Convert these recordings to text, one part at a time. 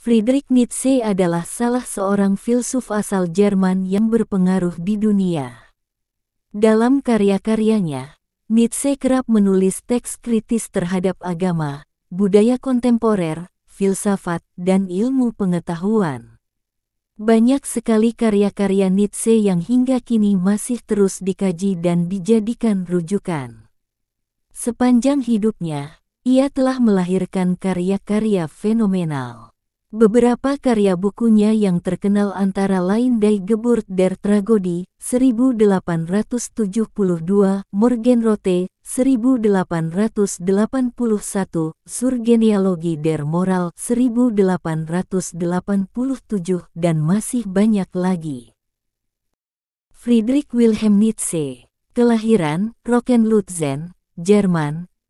Friedrich Nietzsche adalah salah seorang filsuf asal Jerman yang berpengaruh di dunia. Dalam karya-karyanya, Nietzsche kerap menulis teks kritis terhadap agama, budaya kontemporer, filsafat, dan ilmu pengetahuan. Banyak sekali karya-karya Nietzsche yang hingga kini masih terus dikaji dan dijadikan rujukan. Sepanjang hidupnya, ia telah melahirkan karya-karya fenomenal. Beberapa karya bukunya yang terkenal antara lain Die Geburt der Tragödie 1872, Morgenrote 1881, Surgenealogie der Moral 1887 dan masih banyak lagi. Friedrich Wilhelm Nietzsche, kelahiran Rokenlutzen, Jerman,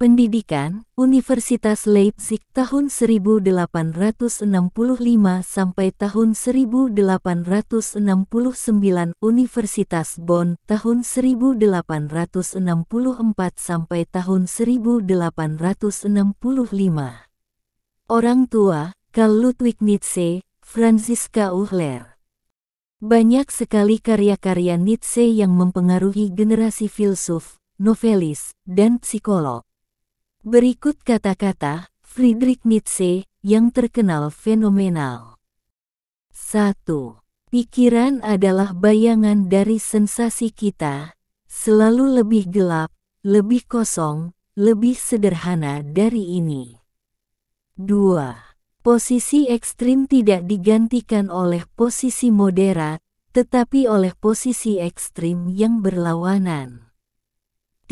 Pendidikan, Universitas Leipzig tahun 1865 sampai tahun 1869, Universitas Bonn tahun 1864 sampai tahun 1865. Orang tua, Karl Ludwig Nietzsche, Franziska Uhler. Banyak sekali karya-karya Nietzsche yang mempengaruhi generasi filsuf, novelis, dan psikolog. Berikut kata-kata Friedrich Nietzsche yang terkenal fenomenal. 1. Pikiran adalah bayangan dari sensasi kita, selalu lebih gelap, lebih kosong, lebih sederhana dari ini. 2. Posisi ekstrim tidak digantikan oleh posisi moderat, tetapi oleh posisi ekstrim yang berlawanan.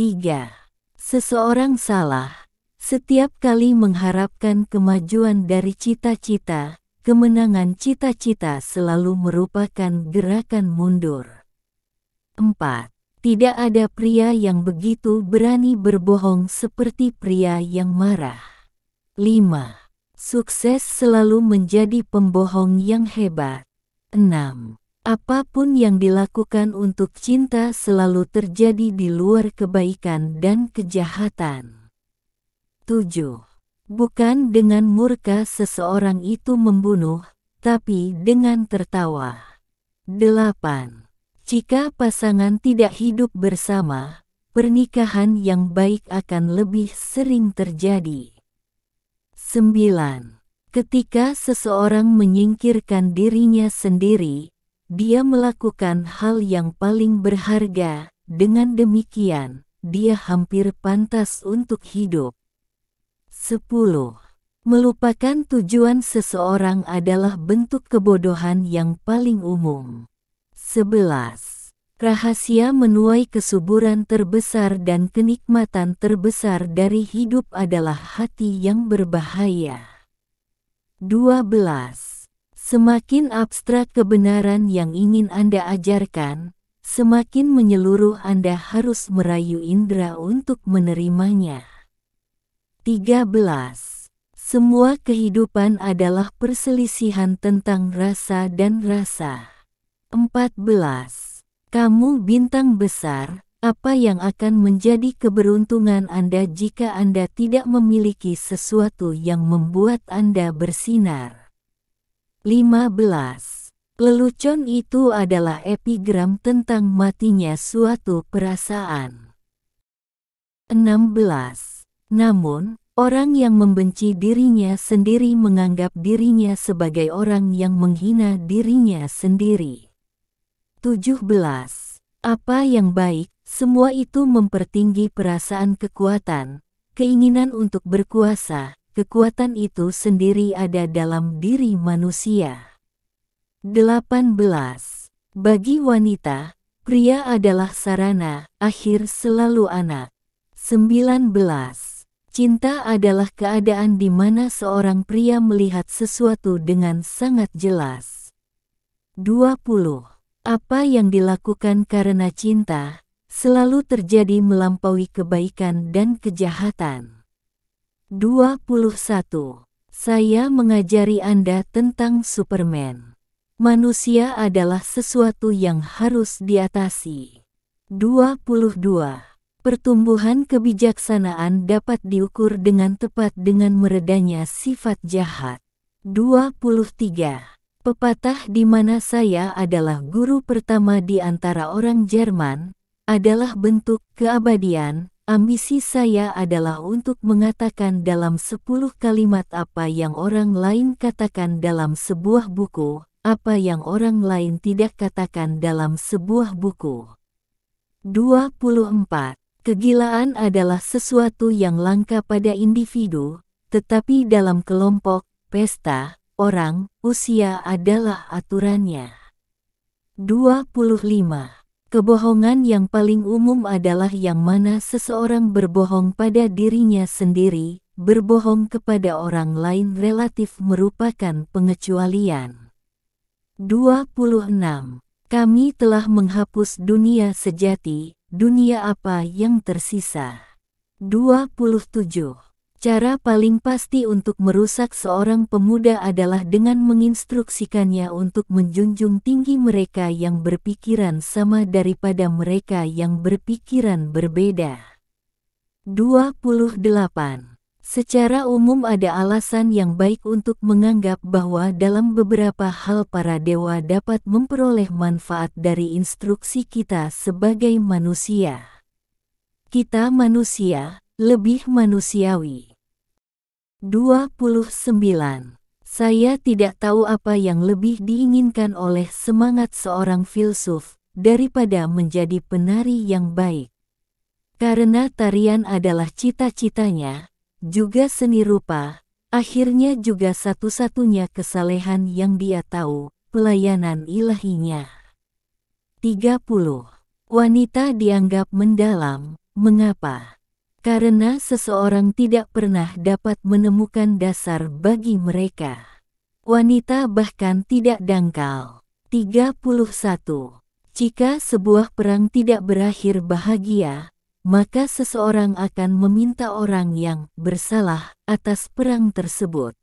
3. Seseorang salah setiap kali mengharapkan kemajuan dari cita-cita, kemenangan cita-cita selalu merupakan gerakan mundur. 4. Tidak ada pria yang begitu berani berbohong seperti pria yang marah. 5. Sukses selalu menjadi pembohong yang hebat. 6. Apapun yang dilakukan untuk cinta selalu terjadi di luar kebaikan dan kejahatan. 7. Bukan dengan murka seseorang itu membunuh, tapi dengan tertawa. 8. Jika pasangan tidak hidup bersama, pernikahan yang baik akan lebih sering terjadi. 9. Ketika seseorang menyingkirkan dirinya sendiri, dia melakukan hal yang paling berharga, dengan demikian, dia hampir pantas untuk hidup. 10. Melupakan tujuan seseorang adalah bentuk kebodohan yang paling umum. 11. Rahasia menuai kesuburan terbesar dan kenikmatan terbesar dari hidup adalah hati yang berbahaya. 12. Semakin abstrak kebenaran yang ingin Anda ajarkan, semakin menyeluruh Anda harus merayu indera untuk menerimanya. 13. Semua kehidupan adalah perselisihan tentang rasa dan rasa. 14. Kamu bintang besar, apa yang akan menjadi keberuntungan Anda jika Anda tidak memiliki sesuatu yang membuat Anda bersinar? 15. Lelucon itu adalah epigram tentang matinya suatu perasaan. 16. Namun, orang yang membenci dirinya sendiri menganggap dirinya sebagai orang yang menghina dirinya sendiri. 17. Apa yang baik, semua itu mempertinggi perasaan kekuatan, keinginan untuk berkuasa, kekuatan itu sendiri ada dalam diri manusia. 18. Bagi wanita, pria adalah sarana, akhir selalu anak. 19. Cinta adalah keadaan di mana seorang pria melihat sesuatu dengan sangat jelas. 20. Apa yang dilakukan karena cinta, selalu terjadi melampaui kebaikan dan kejahatan. 21. Saya mengajari Anda tentang Superman. Manusia adalah sesuatu yang harus diatasi. 22. Pertumbuhan kebijaksanaan dapat diukur dengan tepat dengan meredanya sifat jahat. 23. Pepatah di mana saya adalah guru pertama di antara orang Jerman adalah bentuk keabadian Ambisi saya adalah untuk mengatakan dalam sepuluh kalimat apa yang orang lain katakan dalam sebuah buku, apa yang orang lain tidak katakan dalam sebuah buku. 24. Kegilaan adalah sesuatu yang langka pada individu, tetapi dalam kelompok, pesta, orang, usia adalah aturannya. 25. Kebohongan yang paling umum adalah yang mana seseorang berbohong pada dirinya sendiri, berbohong kepada orang lain relatif merupakan pengecualian. 26. Kami telah menghapus dunia sejati, dunia apa yang tersisa. 27. Cara paling pasti untuk merusak seorang pemuda adalah dengan menginstruksikannya untuk menjunjung tinggi mereka yang berpikiran sama daripada mereka yang berpikiran berbeda. 28. Secara umum ada alasan yang baik untuk menganggap bahwa dalam beberapa hal para dewa dapat memperoleh manfaat dari instruksi kita sebagai manusia. Kita manusia, lebih manusiawi. 29. Saya tidak tahu apa yang lebih diinginkan oleh semangat seorang filsuf daripada menjadi penari yang baik. Karena tarian adalah cita-citanya, juga seni rupa, akhirnya juga satu-satunya kesalehan yang dia tahu, pelayanan ilahinya. 30. Wanita dianggap mendalam, mengapa? Karena seseorang tidak pernah dapat menemukan dasar bagi mereka. Wanita bahkan tidak dangkal. 31. Jika sebuah perang tidak berakhir bahagia, maka seseorang akan meminta orang yang bersalah atas perang tersebut.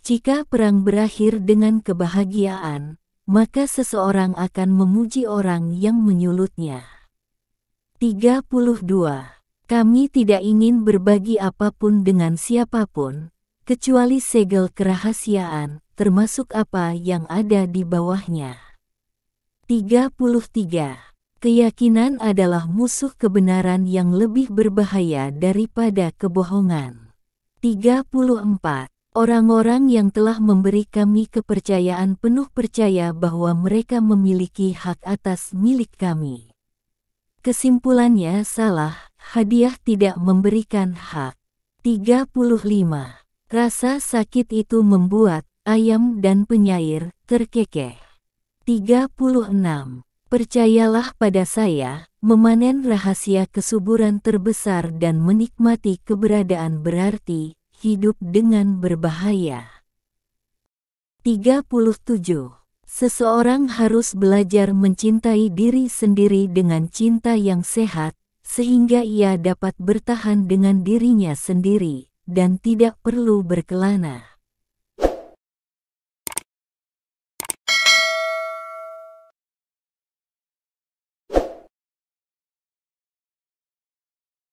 Jika perang berakhir dengan kebahagiaan, maka seseorang akan memuji orang yang menyulutnya. 32. Kami tidak ingin berbagi apapun dengan siapapun, kecuali segel kerahasiaan, termasuk apa yang ada di bawahnya. 33. Keyakinan adalah musuh kebenaran yang lebih berbahaya daripada kebohongan. 34. Orang-orang yang telah memberi kami kepercayaan penuh percaya bahwa mereka memiliki hak atas milik kami. Kesimpulannya salah, Hadiah tidak memberikan hak. 35. Rasa sakit itu membuat ayam dan penyair terkekeh. 36. Percayalah pada saya, memanen rahasia kesuburan terbesar dan menikmati keberadaan berarti hidup dengan berbahaya. 37. Seseorang harus belajar mencintai diri sendiri dengan cinta yang sehat, sehingga ia dapat bertahan dengan dirinya sendiri dan tidak perlu berkelana.